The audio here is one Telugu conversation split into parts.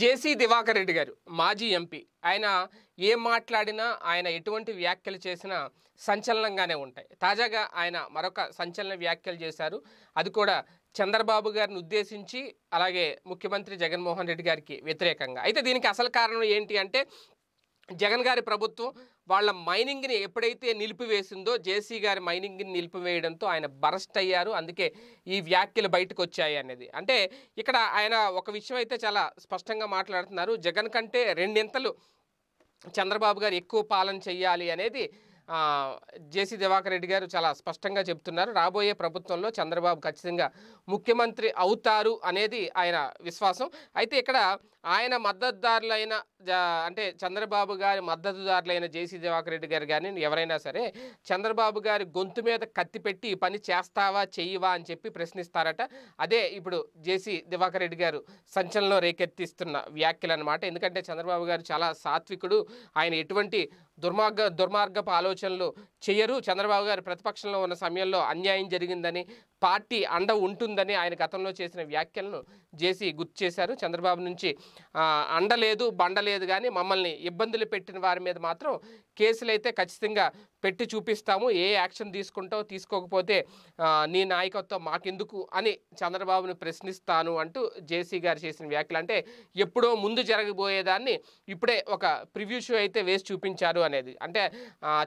జేసీ దివాకర్ రెడ్డి గారు మాజీ ఎంపీ ఆయన ఏం మాట్లాడినా ఆయన ఎటువంటి వ్యాఖ్యలు చేసినా సంచలనంగానే ఉంటాయి తాజాగా ఆయన మరొక సంచలన వ్యాఖ్యలు చేశారు అది కూడా చంద్రబాబు గారిని ఉద్దేశించి అలాగే ముఖ్యమంత్రి జగన్మోహన్ రెడ్డి గారికి వ్యతిరేకంగా అయితే దీనికి అసలు కారణం ఏంటి అంటే జగన్ గారి ప్రభుత్వం వాళ్ళ మైనింగ్ని ఎప్పుడైతే నిలిపివేసిందో జేసీ గారి మైనింగ్ని నిలిపివేయడంతో ఆయన బరస్ట్ అయ్యారు అందుకే ఈ వ్యాఖ్యలు బయటకు వచ్చాయి అనేది అంటే ఇక్కడ ఆయన ఒక విషయం అయితే చాలా స్పష్టంగా మాట్లాడుతున్నారు జగన్ కంటే రెండింతలు చంద్రబాబు గారు ఎక్కువ పాలన చేయాలి అనేది జేసీ దివాకర్ రెడ్డి గారు చాలా స్పష్టంగా చెప్తున్నారు రాబోయే ప్రభుత్వంలో చంద్రబాబు ఖచ్చితంగా ముఖ్యమంత్రి అవుతారు అనేది ఆయన విశ్వాసం అయితే ఇక్కడ ఆయన మద్దతుదారులైన అంటే చంద్రబాబు గారి మద్దతుదారులైన జేసీ దివాకర్ రెడ్డి గారు కానీ ఎవరైనా సరే చంద్రబాబు గారి గొంతు మీద కత్తి పెట్టి పని చేస్తావా చెయ్యవా అని చెప్పి ప్రశ్నిస్తారట అదే ఇప్పుడు జేసీ దివాకర్ రెడ్డి గారు సంచలనం రేకెత్తిస్తున్న వ్యాఖ్యలు అనమాట ఎందుకంటే చంద్రబాబు గారు చాలా సాత్వికుడు ఆయన ఎటువంటి దుర్మార్గ దుర్మార్గపు ఆలోచనలు చేయరు చంద్రబాబు గారు ప్రతిపక్షంలో ఉన్న సమయంలో అన్యాయం జరిగిందని పార్టీ అండ ఉంటుందని ఆయన గతంలో చేసిన వ్యాఖ్యలను జేసీ గుర్తు చేశారు చంద్రబాబు నుంచి అండలేదు బండలేదు కానీ మమ్మల్ని ఇబ్బందులు పెట్టిన వారి మీద మాత్రం కేసులు అయితే ఖచ్చితంగా పెట్టి చూపిస్తాము ఏ యాక్షన్ తీసుకుంటావు తీసుకోకపోతే నీ నాయకత్వం మాకెందుకు అని చంద్రబాబును ప్రశ్నిస్తాను అంటూ జేసీ గారు చేసిన వ్యాఖ్యలు అంటే ఎప్పుడో ముందు జరగబోయేదాన్ని ఇప్పుడే ఒక ప్రివ్యూ షో అయితే వేసి చూపించారు అనేది అంటే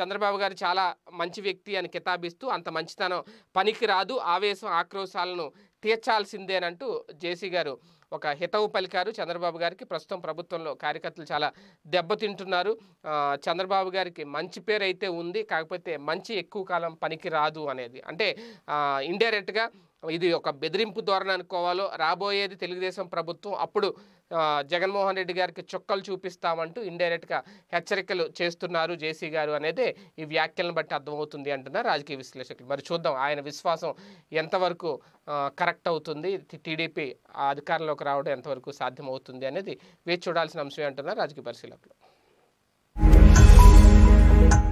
చంద్రబాబు గారు చాలా మంచి వ్యక్తి అని కితాబిస్తూ అంత మంచితనం పనికి రాదు ఆవేశం ఆక్రోశాలను తీర్చాల్సిందేనంటూ జేసీ గారు ఒక హితవు పలికారు చంద్రబాబు గారికి ప్రస్తుతం ప్రభుత్వంలో కార్యకర్తలు చాలా దెబ్బతింటున్నారు చంద్రబాబు గారికి మంచి పేరు అయితే ఉంది కాకపోతే మంచి ఎక్కువ కాలం పనికి రాదు అనేది అంటే ఇండైరెక్ట్గా ఇది ఒక బెదిరింపు ధోరణ అనుకోవాలో రాబోయేది తెలుగుదేశం ప్రభుత్వం అప్పుడు జగన్మోహన్ రెడ్డి గారికి చుక్కలు చూపిస్తామంటూ ఇండైరెక్ట్గా హెచ్చరికలు చేస్తున్నారు జేసీ గారు అనేది ఈ వ్యాఖ్యలను బట్టి అర్థమవుతుంది అంటున్నారు రాజకీయ విశ్లేషకులు మరి చూద్దాం ఆయన విశ్వాసం ఎంతవరకు కరెక్ట్ అవుతుంది టీడీపీ అధికారంలోకి రావడం ఎంతవరకు సాధ్యమవుతుంది అనేది వేచి చూడాల్సిన అంశమే అంటున్నారు రాజకీయ పరిశీలకులు